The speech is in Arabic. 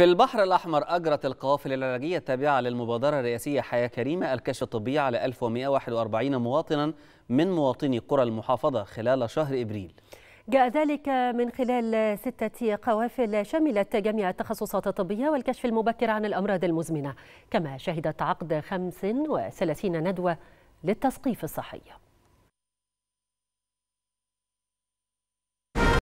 في البحر الأحمر أجرت القوافل العلاجية التابعة للمبادرة الرئاسية حياة كريمة الكشف الطبي على 1141 مواطنا من مواطني قرى المحافظة خلال شهر إبريل جاء ذلك من خلال ستة قوافل شملت جميع التخصصات الطبية والكشف المبكر عن الأمراض المزمنة كما شهدت عقد 35 ندوة للتثقيف الصحي